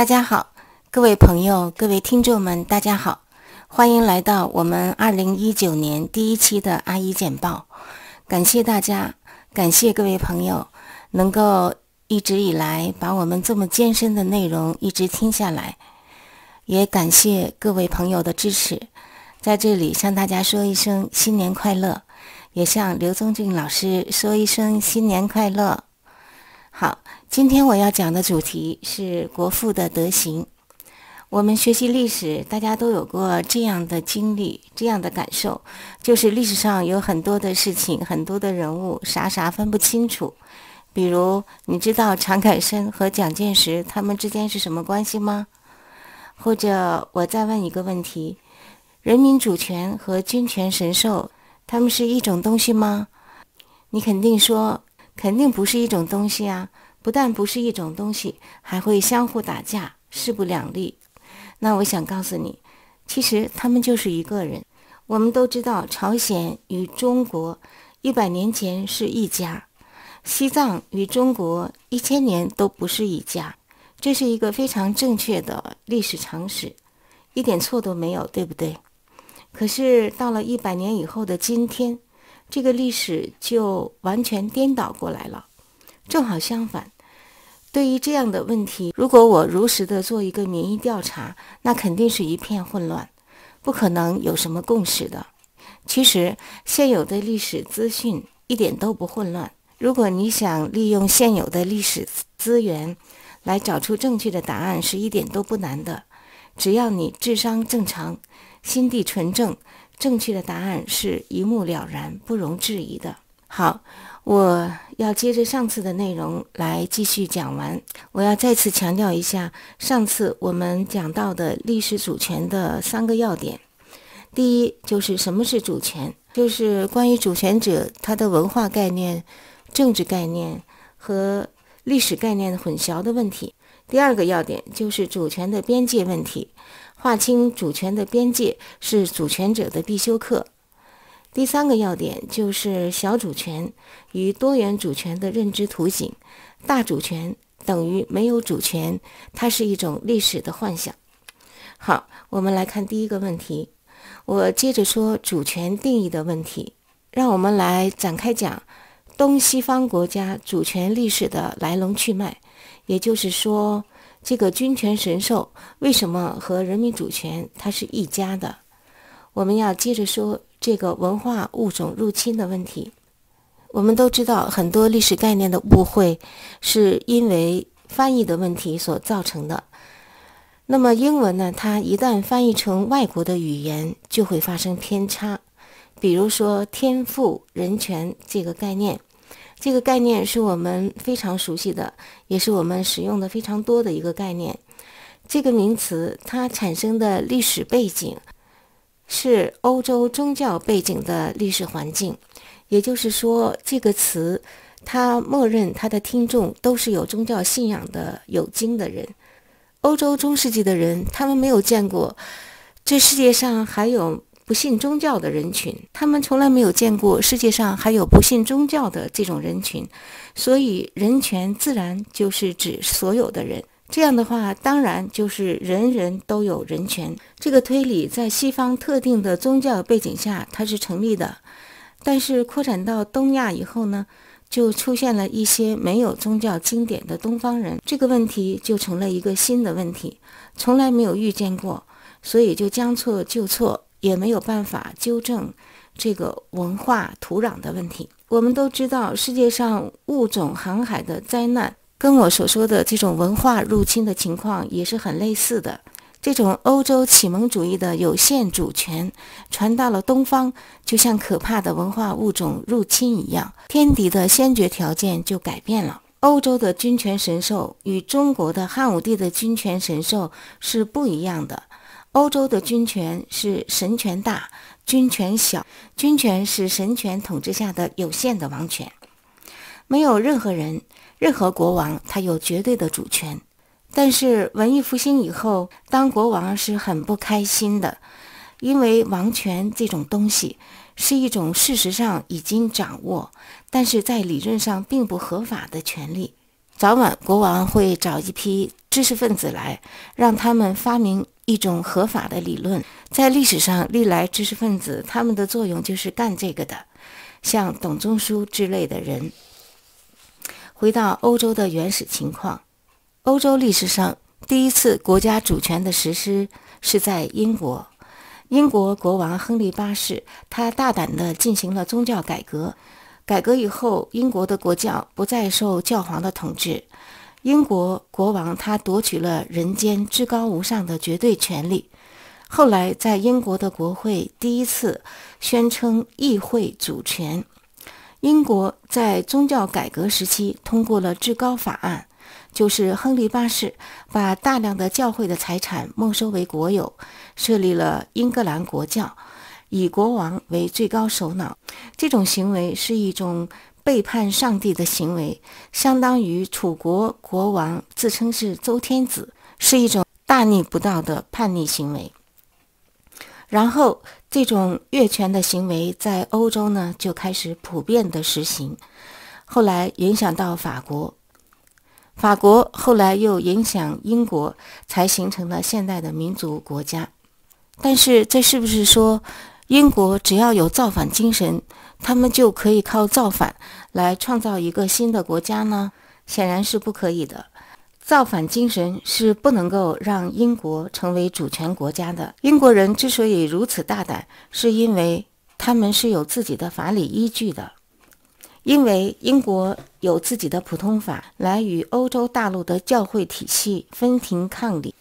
大家好，各位朋友，各位听众们，大家好，欢迎来到我们二零一九年第一期的阿姨简报。感谢大家，感谢各位朋友能够一直以来把我们这么艰深的内容一直听下来，也感谢各位朋友的支持。在这里向大家说一声新年快乐，也向刘宗俊老师说一声新年快乐。好，今天我要讲的主题是国父的德行。我们学习历史，大家都有过这样的经历、这样的感受，就是历史上有很多的事情、很多的人物，啥啥分不清楚。比如，你知道常凯申和蒋介石他们之间是什么关系吗？或者，我再问一个问题：人民主权和军权神授，他们是一种东西吗？你肯定说。肯定不是一种东西啊！不但不是一种东西，还会相互打架，势不两立。那我想告诉你，其实他们就是一个人。我们都知道，朝鲜与中国一百年前是一家，西藏与中国一千年都不是一家，这是一个非常正确的历史常识，一点错都没有，对不对？可是到了一百年以后的今天。这个历史就完全颠倒过来了，正好相反。对于这样的问题，如果我如实的做一个民意调查，那肯定是一片混乱，不可能有什么共识的。其实现有的历史资讯一点都不混乱。如果你想利用现有的历史资源来找出正确的答案，是一点都不难的。只要你智商正常，心地纯正。正确的答案是一目了然、不容置疑的。好，我要接着上次的内容来继续讲完。我要再次强调一下上次我们讲到的历史主权的三个要点：第一，就是什么是主权，就是关于主权者他的文化概念、政治概念和历史概念混淆的问题；第二个要点就是主权的边界问题。划清主权的边界是主权者的必修课。第三个要点就是小主权与多元主权的认知图景，大主权等于没有主权，它是一种历史的幻想。好，我们来看第一个问题，我接着说主权定义的问题。让我们来展开讲东西方国家主权历史的来龙去脉，也就是说。这个军权神授为什么和人民主权它是一家的？我们要接着说这个文化物种入侵的问题。我们都知道，很多历史概念的误会是因为翻译的问题所造成的。那么英文呢？它一旦翻译成外国的语言，就会发生偏差。比如说“天赋人权”这个概念。这个概念是我们非常熟悉的，也是我们使用的非常多的一个概念。这个名词它产生的历史背景是欧洲宗教背景的历史环境，也就是说，这个词它默认它的听众都是有宗教信仰的、有经的人。欧洲中世纪的人，他们没有见过这世界上还有。不信宗教的人群，他们从来没有见过世界上还有不信宗教的这种人群，所以人权自然就是指所有的人。这样的话，当然就是人人都有人权。这个推理在西方特定的宗教背景下它是成立的，但是扩展到东亚以后呢，就出现了一些没有宗教经典的东方人，这个问题就成了一个新的问题，从来没有遇见过，所以就将错就错。也没有办法纠正这个文化土壤的问题。我们都知道，世界上物种航海的灾难，跟我所说的这种文化入侵的情况也是很类似的。这种欧洲启蒙主义的有限主权传到了东方，就像可怕的文化物种入侵一样，天敌的先决条件就改变了。欧洲的君权神兽与中国的汉武帝的君权神兽是不一样的。欧洲的君权是神权大，君权小，君权是神权统治下的有限的王权，没有任何人、任何国王他有绝对的主权。但是文艺复兴以后，当国王是很不开心的，因为王权这种东西是一种事实上已经掌握，但是在理论上并不合法的权利。早晚国王会找一批知识分子来，让他们发明一种合法的理论。在历史上，历来知识分子他们的作用就是干这个的，像董仲舒之类的人。回到欧洲的原始情况，欧洲历史上第一次国家主权的实施是在英国。英国国王亨利八世，他大胆地进行了宗教改革。改革以后，英国的国教不再受教皇的统治，英国国王他夺取了人间至高无上的绝对权力。后来，在英国的国会第一次宣称议会主权。英国在宗教改革时期通过了《至高法案》，就是亨利八世把大量的教会的财产没收为国有，设立了英格兰国教。以国王为最高首脑，这种行为是一种背叛上帝的行为，相当于楚国国王自称是周天子，是一种大逆不道的叛逆行为。然后，这种越权的行为在欧洲呢就开始普遍的实行，后来影响到法国，法国后来又影响英国，才形成了现代的民族国家。但是，这是不是说？英国只要有造反精神，他们就可以靠造反来创造一个新的国家呢？显然是不可以的。造反精神是不能够让英国成为主权国家的。英国人之所以如此大胆，是因为他们是有自己的法理依据的，因为英国有自己的普通法来与欧洲大陆的教会体系分庭抗礼。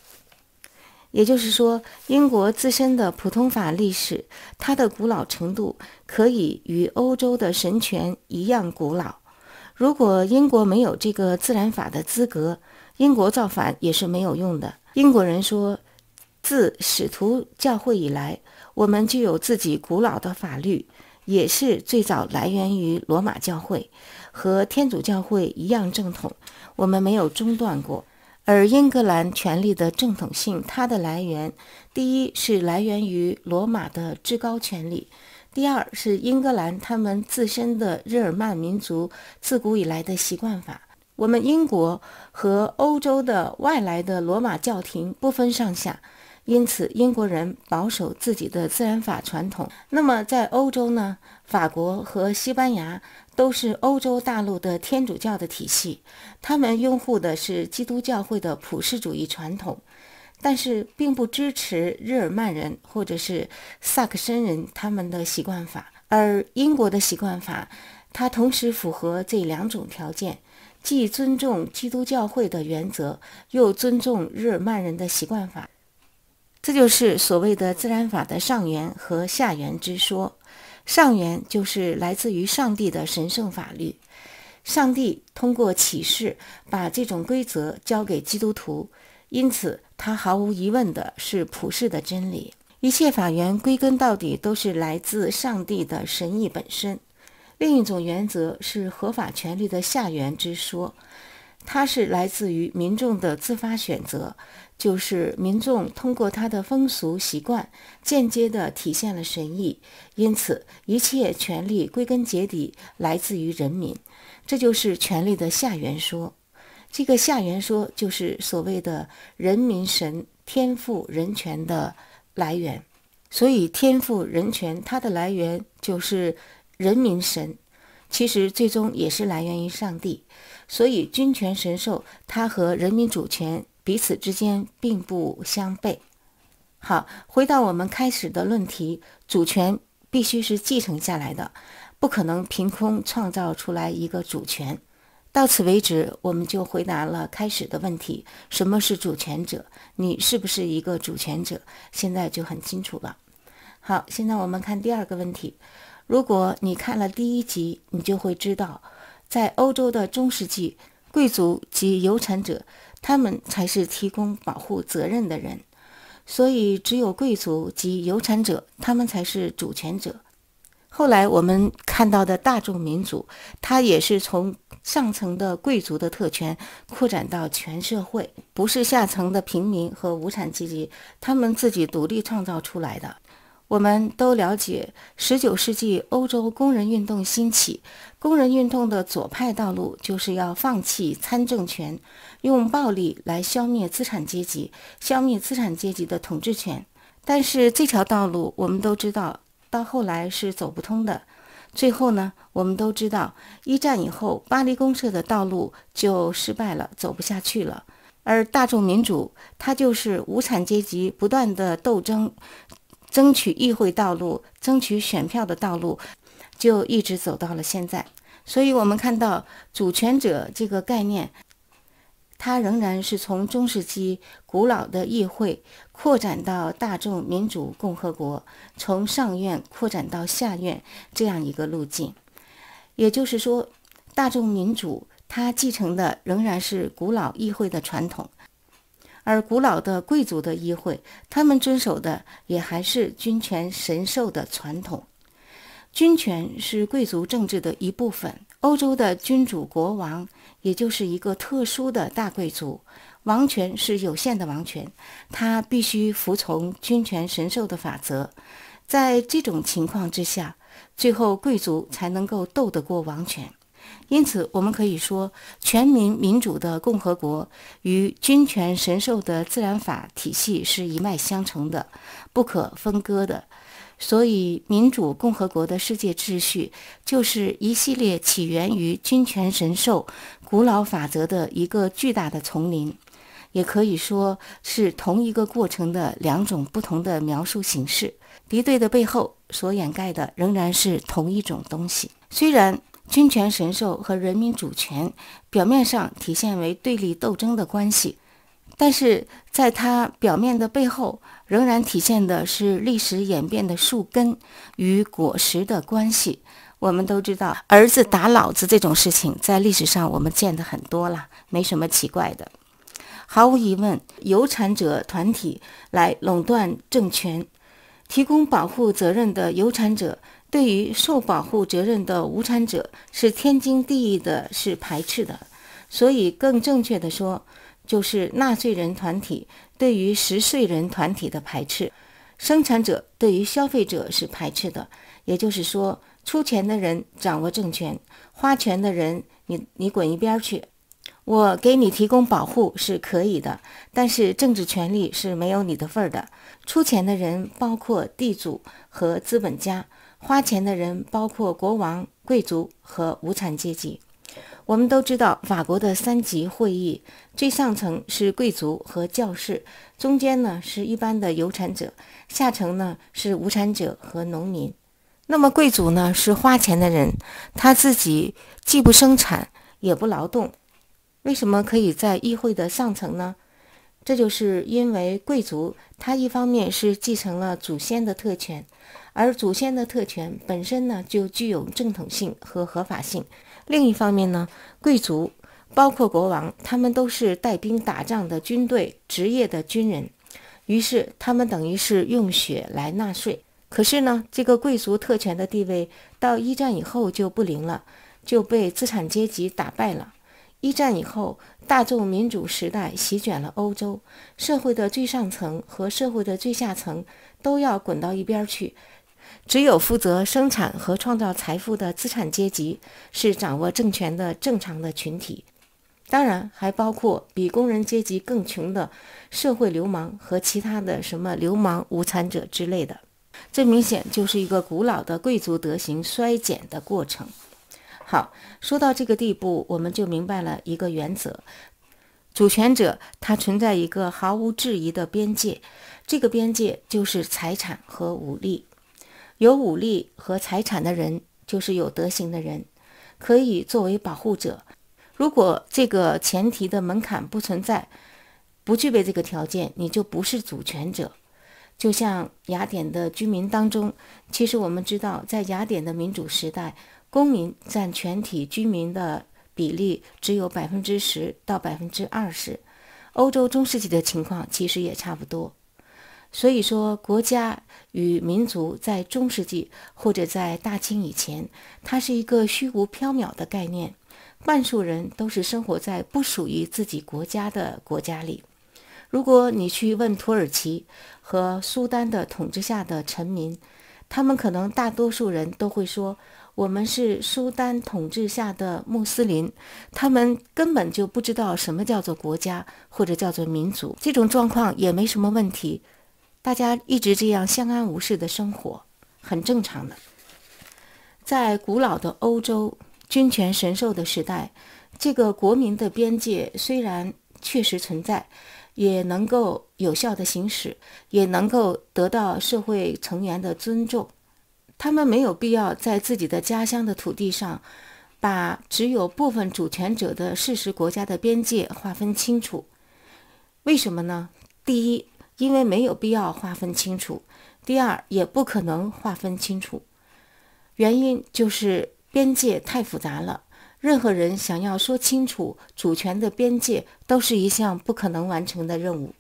也就是说，英国自身的普通法历史，它的古老程度可以与欧洲的神权一样古老。如果英国没有这个自然法的资格，英国造反也是没有用的。英国人说，自使徒教会以来，我们就有自己古老的法律，也是最早来源于罗马教会和天主教会一样正统，我们没有中断过。而英格兰权力的正统性，它的来源，第一是来源于罗马的至高权力，第二是英格兰他们自身的日耳曼民族自古以来的习惯法。我们英国和欧洲的外来的罗马教廷不分上下，因此英国人保守自己的自然法传统。那么在欧洲呢，法国和西班牙。都是欧洲大陆的天主教的体系，他们拥护的是基督教会的普世主义传统，但是并不支持日耳曼人或者是萨克森人他们的习惯法。而英国的习惯法，它同时符合这两种条件，既尊重基督教会的原则，又尊重日耳曼人的习惯法。这就是所谓的自然法的上缘和下缘之说。上元就是来自于上帝的神圣法律，上帝通过启示把这种规则交给基督徒，因此它毫无疑问的是普世的真理。一切法源归根到底都是来自上帝的神意本身。另一种原则是合法权利的下源之说，它是来自于民众的自发选择。就是民众通过他的风俗习惯，间接地体现了神意，因此一切权力归根结底来自于人民，这就是权力的下元说。这个下元说就是所谓的人民神天赋人权的来源，所以天赋人权它的来源就是人民神，其实最终也是来源于上帝。所以君权神授，它和人民主权。彼此之间并不相悖。好，回到我们开始的论题，主权必须是继承下来的，不可能凭空创造出来一个主权。到此为止，我们就回答了开始的问题：什么是主权者？你是不是一个主权者？现在就很清楚了。好，现在我们看第二个问题。如果你看了第一集，你就会知道，在欧洲的中世纪，贵族及有产者。他们才是提供保护责任的人，所以只有贵族及有产者，他们才是主权者。后来我们看到的大众民主，它也是从上层的贵族的特权扩展到全社会，不是下层的平民和无产阶级他们自己独立创造出来的。我们都了解，十九世纪欧洲工人运动兴起，工人运动的左派道路就是要放弃参政权，用暴力来消灭资产阶级，消灭资产阶级的统治权。但是这条道路，我们都知道，到后来是走不通的。最后呢，我们都知道，一战以后，巴黎公社的道路就失败了，走不下去了。而大众民主，它就是无产阶级不断的斗争。争取议会道路，争取选票的道路，就一直走到了现在。所以，我们看到主权者这个概念，它仍然是从中世纪古老的议会扩展到大众民主共和国，从上院扩展到下院这样一个路径。也就是说，大众民主它继承的仍然是古老议会的传统。而古老的贵族的议会，他们遵守的也还是君权神授的传统。君权是贵族政治的一部分。欧洲的君主国王，也就是一个特殊的大贵族，王权是有限的王权，他必须服从君权神授的法则。在这种情况之下，最后贵族才能够斗得过王权。因此，我们可以说，全民民主的共和国与君权神授的自然法体系是一脉相承的，不可分割的。所以，民主共和国的世界秩序就是一系列起源于君权神授古老法则的一个巨大的丛林，也可以说是同一个过程的两种不同的描述形式。敌对的背后所掩盖的仍然是同一种东西，虽然。军权神授和人民主权，表面上体现为对立斗争的关系，但是在他表面的背后，仍然体现的是历史演变的树根与果实的关系。我们都知道，儿子打老子这种事情，在历史上我们见得很多了，没什么奇怪的。毫无疑问，有产者团体来垄断政权。提供保护责任的有产者，对于受保护责任的无产者是天经地义的，是排斥的。所以，更正确的说，就是纳税人团体对于实税人团体的排斥。生产者对于消费者是排斥的，也就是说，出钱的人掌握政权，花钱的人，你你滚一边儿去。我给你提供保护是可以的，但是政治权利是没有你的份儿的。出钱的人包括地主和资本家，花钱的人包括国王、贵族和无产阶级。我们都知道，法国的三级会议，最上层是贵族和教士，中间呢是一般的有产者，下层呢是无产者和农民。那么，贵族呢是花钱的人，他自己既不生产，也不劳动。为什么可以在议会的上层呢？这就是因为贵族，他一方面是继承了祖先的特权，而祖先的特权本身呢就具有正统性和合法性。另一方面呢，贵族包括国王，他们都是带兵打仗的军队职业的军人，于是他们等于是用血来纳税。可是呢，这个贵族特权的地位到一战以后就不灵了，就被资产阶级打败了。一战以后，大众民主时代席卷了欧洲，社会的最上层和社会的最下层都要滚到一边去，只有负责生产和创造财富的资产阶级是掌握政权的正常的群体，当然还包括比工人阶级更穷的社会流氓和其他的什么流氓无产者之类的，这明显就是一个古老的贵族德行衰减的过程。好，说到这个地步，我们就明白了一个原则：主权者他存在一个毫无质疑的边界，这个边界就是财产和武力。有武力和财产的人就是有德行的人，可以作为保护者。如果这个前提的门槛不存在，不具备这个条件，你就不是主权者。就像雅典的居民当中，其实我们知道，在雅典的民主时代。公民占全体居民的比例只有百分之十到百分之二十，欧洲中世纪的情况其实也差不多。所以说，国家与民族在中世纪或者在大清以前，它是一个虚无缥缈的概念。半数人都是生活在不属于自己国家的国家里。如果你去问土耳其和苏丹的统治下的臣民，他们可能大多数人都会说。我们是苏丹统治下的穆斯林，他们根本就不知道什么叫做国家或者叫做民族。这种状况也没什么问题，大家一直这样相安无事的生活，很正常的。在古老的欧洲君权神授的时代，这个国民的边界虽然确实存在，也能够有效的行使，也能够得到社会成员的尊重。他们没有必要在自己的家乡的土地上，把只有部分主权者的事实国家的边界划分清楚。为什么呢？第一，因为没有必要划分清楚；第二，也不可能划分清楚。原因就是边界太复杂了，任何人想要说清楚主权的边界，都是一项不可能完成的任务。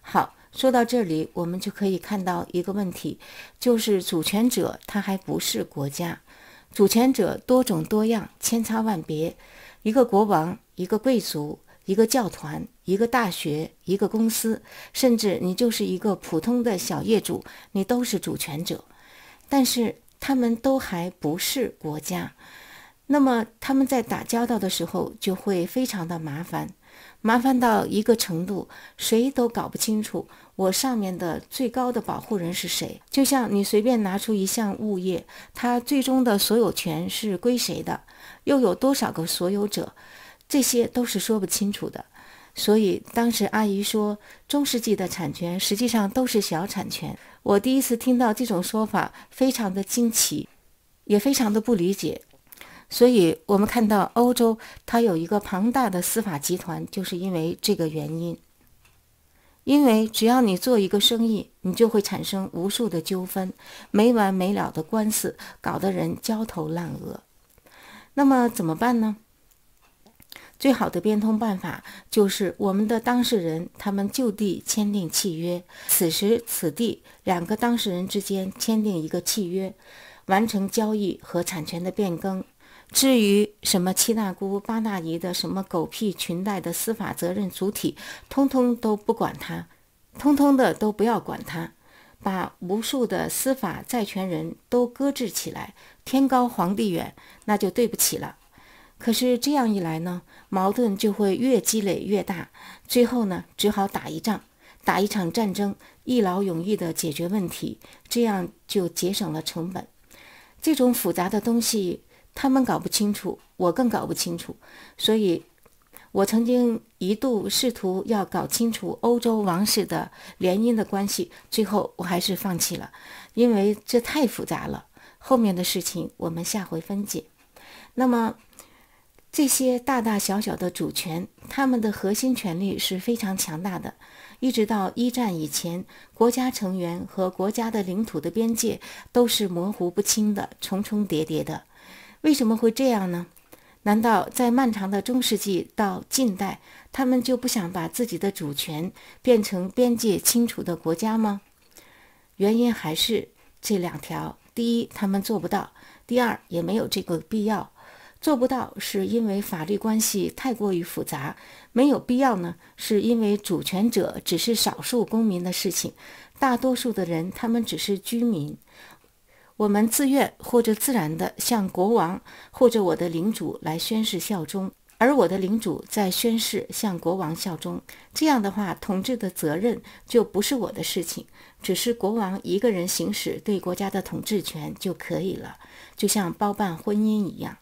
好。说到这里，我们就可以看到一个问题，就是主权者他还不是国家。主权者多种多样，千差万别。一个国王，一个贵族，一个教团，一个大学，一个公司，甚至你就是一个普通的小业主，你都是主权者，但是他们都还不是国家。那么他们在打交道的时候就会非常的麻烦。麻烦到一个程度，谁都搞不清楚我上面的最高的保护人是谁。就像你随便拿出一项物业，它最终的所有权是归谁的，又有多少个所有者，这些都是说不清楚的。所以当时阿姨说，中世纪的产权实际上都是小产权。我第一次听到这种说法，非常的惊奇，也非常的不理解。所以我们看到欧洲，它有一个庞大的司法集团，就是因为这个原因。因为只要你做一个生意，你就会产生无数的纠纷，没完没了的官司，搞得人焦头烂额。那么怎么办呢？最好的变通办法就是我们的当事人他们就地签订契约。此时此地，两个当事人之间签订一个契约，完成交易和产权的变更。至于什么七大姑八大姨的什么狗屁裙带的司法责任主体，通通都不管他，通通的都不要管他，把无数的司法债权人都搁置起来，天高皇帝远，那就对不起了。可是这样一来呢，矛盾就会越积累越大，最后呢，只好打一仗，打一场战争，一劳永逸的解决问题，这样就节省了成本。这种复杂的东西。他们搞不清楚，我更搞不清楚，所以，我曾经一度试图要搞清楚欧洲王室的联姻的关系，最后我还是放弃了，因为这太复杂了。后面的事情我们下回分解。那么，这些大大小小的主权，他们的核心权力是非常强大的。一直到一战以前，国家成员和国家的领土的边界都是模糊不清的，重重叠叠的。为什么会这样呢？难道在漫长的中世纪到近代，他们就不想把自己的主权变成边界清楚的国家吗？原因还是这两条：第一，他们做不到；第二，也没有这个必要。做不到是因为法律关系太过于复杂；没有必要呢，是因为主权者只是少数公民的事情，大多数的人他们只是居民。我们自愿或者自然地向国王或者我的领主来宣誓效忠，而我的领主在宣誓向国王效忠。这样的话，统治的责任就不是我的事情，只是国王一个人行使对国家的统治权就可以了。就像包办婚姻一样，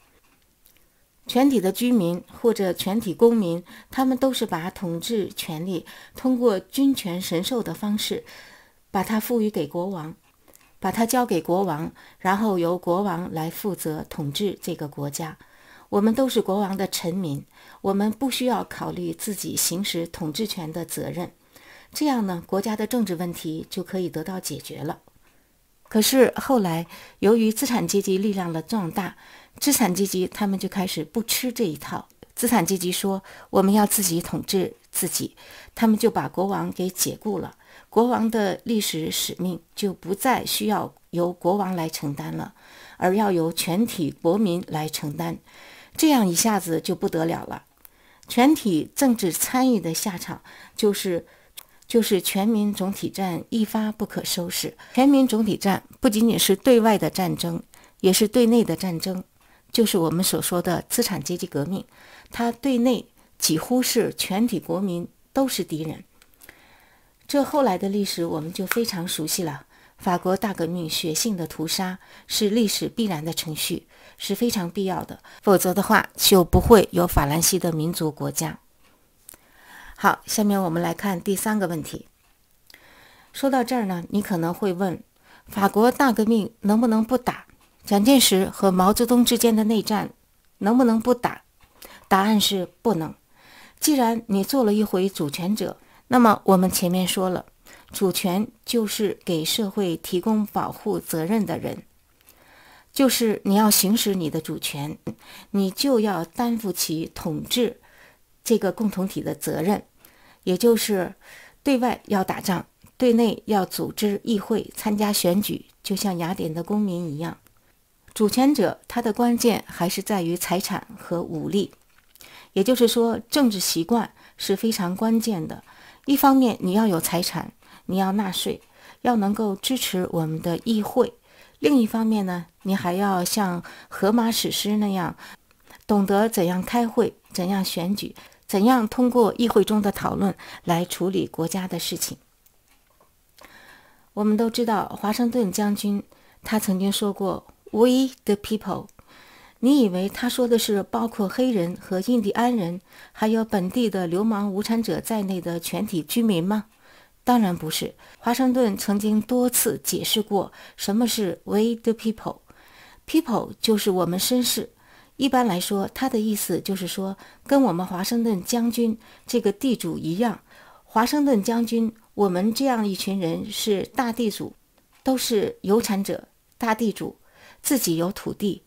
全体的居民或者全体公民，他们都是把统治权力通过君权神授的方式，把它赋予给国王。把它交给国王，然后由国王来负责统治这个国家。我们都是国王的臣民，我们不需要考虑自己行使统治权的责任。这样呢，国家的政治问题就可以得到解决了。可是后来，由于资产阶级力量的壮大，资产阶级他们就开始不吃这一套。资产阶级说：“我们要自己统治。”自己，他们就把国王给解雇了。国王的历史使命就不再需要由国王来承担了，而要由全体国民来承担。这样一下子就不得了了。全体政治参与的下场就是，就是全民总体战一发不可收拾。全民总体战不仅仅是对外的战争，也是对内的战争，就是我们所说的资产阶级革命。他对内。几乎是全体国民都是敌人。这后来的历史我们就非常熟悉了。法国大革命血性的屠杀是历史必然的程序，是非常必要的。否则的话，就不会有法兰西的民族国家。好，下面我们来看第三个问题。说到这儿呢，你可能会问：法国大革命能不能不打？蒋介石和毛泽东之间的内战能不能不打？答案是不能。既然你做了一回主权者，那么我们前面说了，主权就是给社会提供保护责任的人，就是你要行使你的主权，你就要担负起统治这个共同体的责任，也就是对外要打仗，对内要组织议会、参加选举，就像雅典的公民一样。主权者他的关键还是在于财产和武力。也就是说，政治习惯是非常关键的。一方面，你要有财产，你要纳税，要能够支持我们的议会；另一方面呢，你还要像《荷马史诗》那样，懂得怎样开会、怎样选举、怎样通过议会中的讨论来处理国家的事情。我们都知道，华盛顿将军他曾经说过：“We the people。”你以为他说的是包括黑人和印第安人，还有本地的流氓无产者在内的全体居民吗？当然不是。华盛顿曾经多次解释过什么是 We the People。People 就是我们绅士。一般来说，他的意思就是说，跟我们华盛顿将军这个地主一样。华盛顿将军，我们这样一群人是大地主，都是有产者，大地主自己有土地。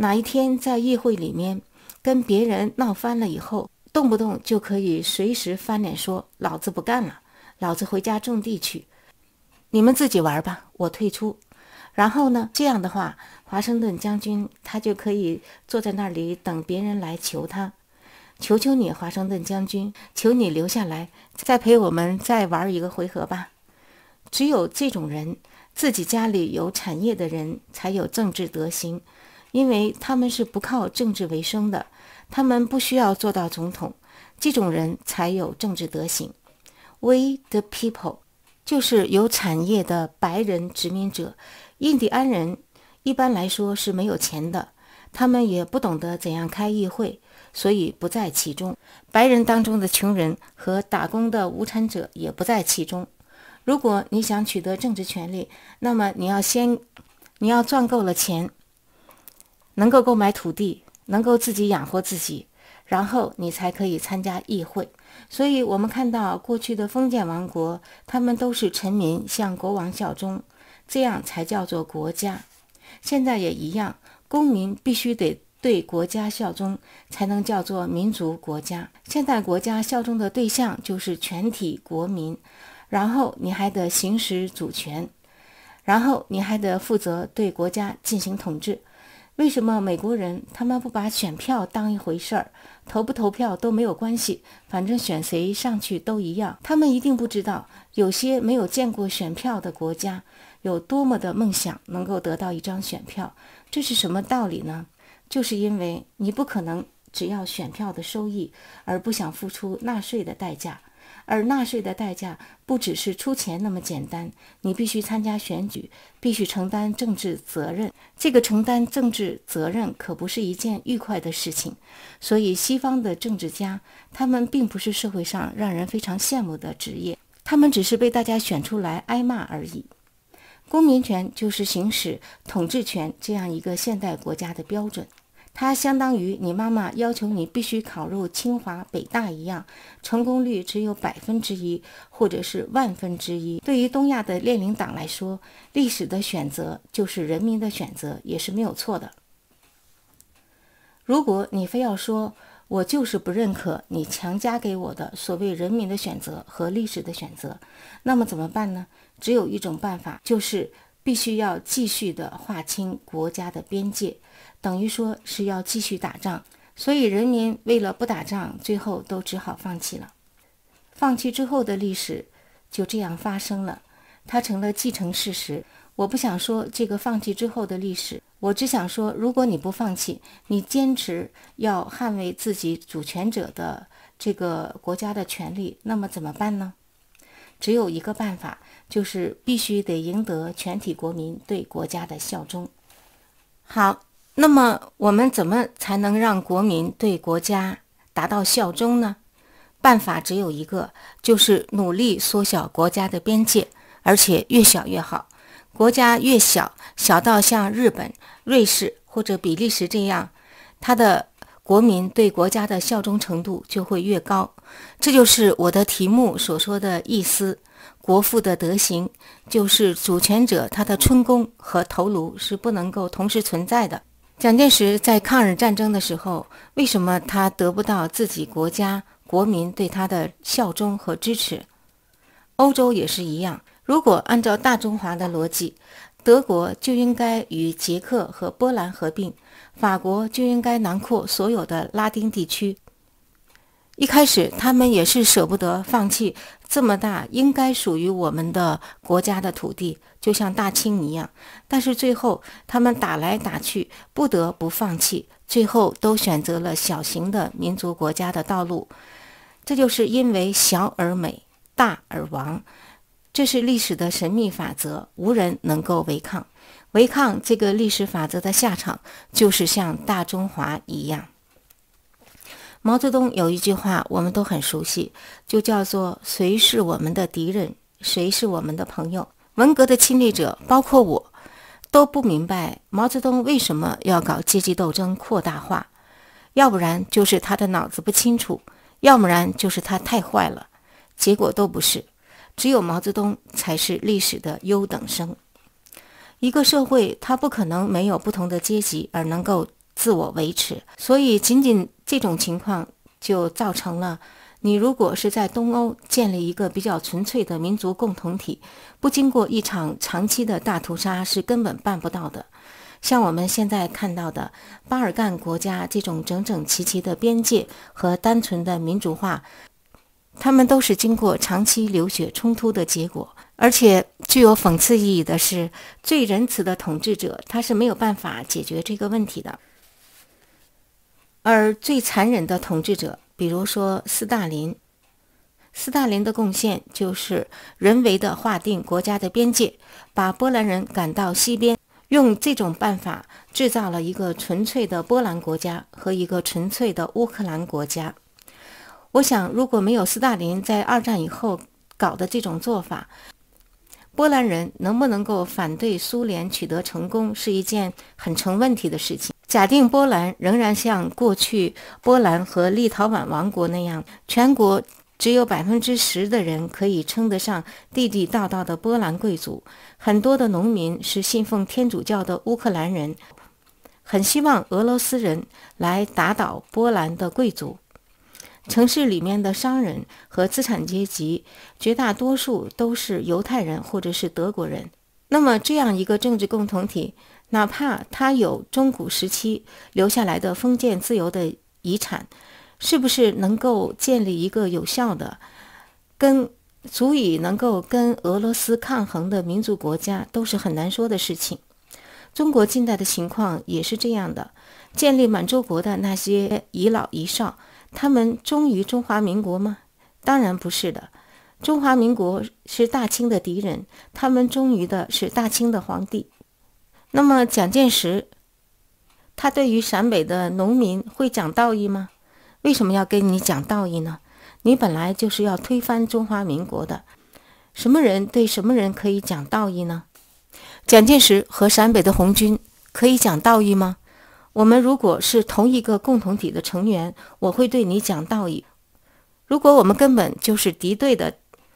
哪一天在议会里面跟别人闹翻了以后，动不动就可以随时翻脸说：“老子不干了，老子回家种地去，你们自己玩吧，我退出。”然后呢？这样的话，华盛顿将军他就可以坐在那里等别人来求他：“求求你，华盛顿将军，求你留下来，再陪我们再玩一个回合吧。”只有这种人，自己家里有产业的人，才有政治德行。因为他们是不靠政治为生的，他们不需要做到总统，这种人才有政治德行。We the people，就是有产业的白人殖民者。印第安人一般来说是没有钱的，他们也不懂得怎样开议会，所以不在其中。白人当中的穷人和打工的无产者也不在其中。如果你想取得政治权利，那么你要先，你要赚够了钱。能够购买土地，能够自己养活自己，然后你才可以参加议会。所以，我们看到过去的封建王国，他们都是臣民向国王效忠，这样才叫做国家。现在也一样，公民必须得对国家效忠，才能叫做民族国家。现在国家效忠的对象就是全体国民，然后你还得行使主权，然后你还得负责对国家进行统治。为什么美国人他们不把选票当一回事儿？投不投票都没有关系，反正选谁上去都一样。他们一定不知道，有些没有见过选票的国家，有多么的梦想能够得到一张选票。这是什么道理呢？就是因为你不可能只要选票的收益，而不想付出纳税的代价。而纳税的代价不只是出钱那么简单，你必须参加选举，必须承担政治责任。这个承担政治责任可不是一件愉快的事情。所以，西方的政治家，他们并不是社会上让人非常羡慕的职业，他们只是被大家选出来挨骂而已。公民权就是行使统治权这样一个现代国家的标准。它相当于你妈妈要求你必须考入清华北大一样，成功率只有百分之一或者是万分之一。对于东亚的列宁党来说，历史的选择就是人民的选择，也是没有错的。如果你非要说我就是不认可你强加给我的所谓人民的选择和历史的选择，那么怎么办呢？只有一种办法，就是必须要继续的划清国家的边界。等于说是要继续打仗，所以人民为了不打仗，最后都只好放弃了。放弃之后的历史就这样发生了，它成了既成事实。我不想说这个放弃之后的历史，我只想说，如果你不放弃，你坚持要捍卫自己主权者的这个国家的权利，那么怎么办呢？只有一个办法，就是必须得赢得全体国民对国家的效忠。好。那么我们怎么才能让国民对国家达到效忠呢？办法只有一个，就是努力缩小国家的边界，而且越小越好。国家越小，小到像日本、瑞士或者比利时这样，它的国民对国家的效忠程度就会越高。这就是我的题目所说的意思。国父的德行就是主权者，他的春宫和头颅是不能够同时存在的。蒋介石在抗日战争的时候，为什么他得不到自己国家国民对他的效忠和支持？欧洲也是一样。如果按照大中华的逻辑，德国就应该与捷克和波兰合并，法国就应该囊括所有的拉丁地区。一开始他们也是舍不得放弃这么大应该属于我们的国家的土地，就像大清一样。但是最后他们打来打去，不得不放弃，最后都选择了小型的民族国家的道路。这就是因为小而美，大而亡，这是历史的神秘法则，无人能够违抗。违抗这个历史法则的下场，就是像大中华一样。毛泽东有一句话，我们都很熟悉，就叫做“谁是我们的敌人，谁是我们的朋友”。文革的亲历者，包括我，都不明白毛泽东为什么要搞阶级斗争扩大化，要不然就是他的脑子不清楚，要不然就是他太坏了。结果都不是，只有毛泽东才是历史的优等生。一个社会，它不可能没有不同的阶级而能够自我维持，所以仅仅。这种情况就造成了，你如果是在东欧建立一个比较纯粹的民族共同体，不经过一场长期的大屠杀是根本办不到的。像我们现在看到的巴尔干国家这种整整齐齐的边界和单纯的民主化，他们都是经过长期流血冲突的结果。而且具有讽刺意义的是，最仁慈的统治者他是没有办法解决这个问题的。而最残忍的统治者，比如说斯大林，斯大林的贡献就是人为的划定国家的边界，把波兰人赶到西边，用这种办法制造了一个纯粹的波兰国家和一个纯粹的乌克兰国家。我想，如果没有斯大林在二战以后搞的这种做法，波兰人能不能够反对苏联取得成功，是一件很成问题的事情。假定波兰仍然像过去波兰和立陶宛王国那样，全国只有百分之十的人可以称得上地地道道的波兰贵族，很多的农民是信奉天主教的乌克兰人，很希望俄罗斯人来打倒波兰的贵族。城市里面的商人和资产阶级，绝大多数都是犹太人或者是德国人。那么，这样一个政治共同体，哪怕它有中古时期留下来的封建自由的遗产，是不是能够建立一个有效的、跟足以能够跟俄罗斯抗衡的民族国家，都是很难说的事情。中国近代的情况也是这样的，建立满洲国的那些遗老遗少。他们忠于中华民国吗？当然不是的。中华民国是大清的敌人，他们忠于的是大清的皇帝。那么蒋介石，他对于陕北的农民会讲道义吗？为什么要跟你讲道义呢？你本来就是要推翻中华民国的。什么人对什么人可以讲道义呢？蒋介石和陕北的红军可以讲道义吗？我们如果是同一个共同体的成员，我会对你讲道义；如果我们根本就是敌对的、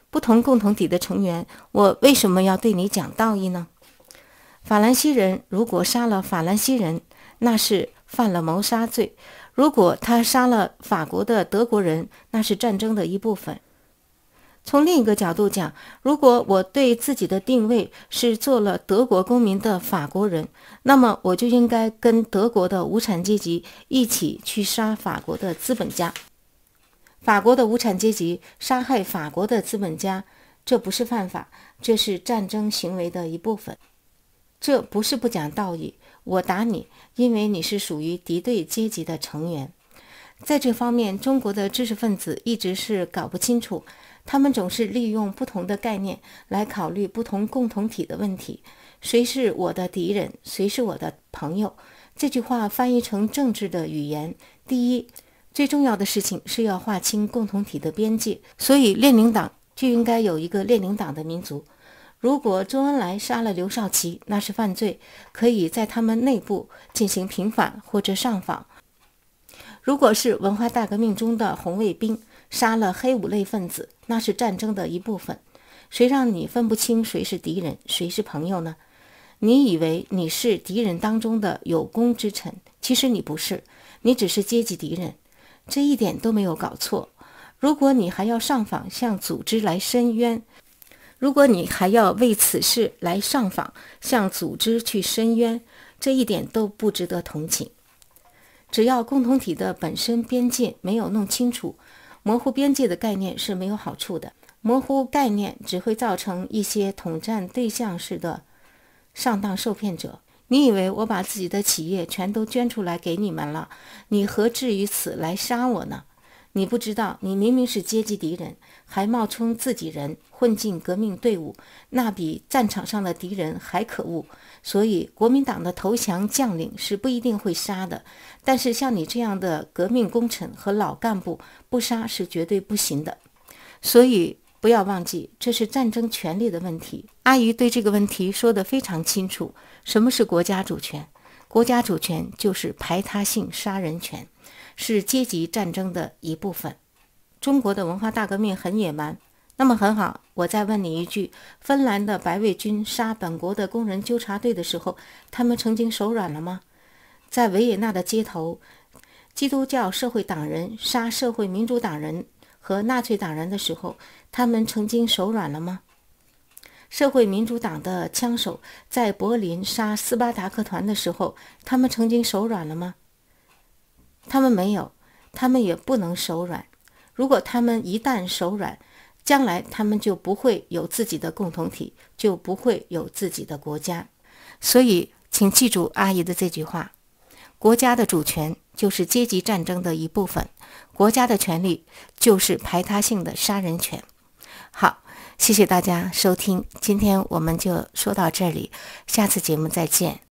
不同共同体的成员，我为什么要对你讲道义呢？法兰西人如果杀了法兰西人，那是犯了谋杀罪；如果他杀了法国的德国人，那是战争的一部分。从另一个角度讲，如果我对自己的定位是做了德国公民的法国人，那么我就应该跟德国的无产阶级一起去杀法国的资本家。法国的无产阶级杀害法国的资本家，这不是犯法，这是战争行为的一部分。这不是不讲道义，我打你，因为你是属于敌对阶级的成员。在这方面，中国的知识分子一直是搞不清楚。他们总是利用不同的概念来考虑不同共同体的问题。谁是我的敌人，谁是我的朋友？这句话翻译成政治的语言，第一最重要的事情是要划清共同体的边界。所以，列宁党就应该有一个列宁党的民族。如果周恩来杀了刘少奇，那是犯罪，可以在他们内部进行平反或者上访。如果是文化大革命中的红卫兵，杀了黑五类分子，那是战争的一部分。谁让你分不清谁是敌人，谁是朋友呢？你以为你是敌人当中的有功之臣，其实你不是，你只是阶级敌人。这一点都没有搞错。如果你还要上访向组织来申冤，如果你还要为此事来上访向组织去申冤，这一点都不值得同情。只要共同体的本身边界没有弄清楚。模糊边界的概念是没有好处的，模糊概念只会造成一些统战对象式的上当受骗者。你以为我把自己的企业全都捐出来给你们了，你何至于此来杀我呢？你不知道，你明明是阶级敌人，还冒充自己人混进革命队伍，那比战场上的敌人还可恶。所以，国民党的投降将领是不一定会杀的，但是像你这样的革命功臣和老干部，不杀是绝对不行的。所以，不要忘记，这是战争权力的问题。阿姨对这个问题说得非常清楚：什么是国家主权？国家主权就是排他性杀人权。是阶级战争的一部分。中国的文化大革命很野蛮，那么很好，我再问你一句：芬兰的白卫军杀本国的工人纠察队的时候，他们曾经手软了吗？在维也纳的街头，基督教社会党人杀社会民主党人和纳粹党人的时候，他们曾经手软了吗？社会民主党的枪手在柏林杀斯巴达克团的时候，他们曾经手软了吗？他们没有，他们也不能手软。如果他们一旦手软，将来他们就不会有自己的共同体，就不会有自己的国家。所以，请记住阿姨的这句话：国家的主权就是阶级战争的一部分，国家的权利就是排他性的杀人权。好，谢谢大家收听，今天我们就说到这里，下次节目再见。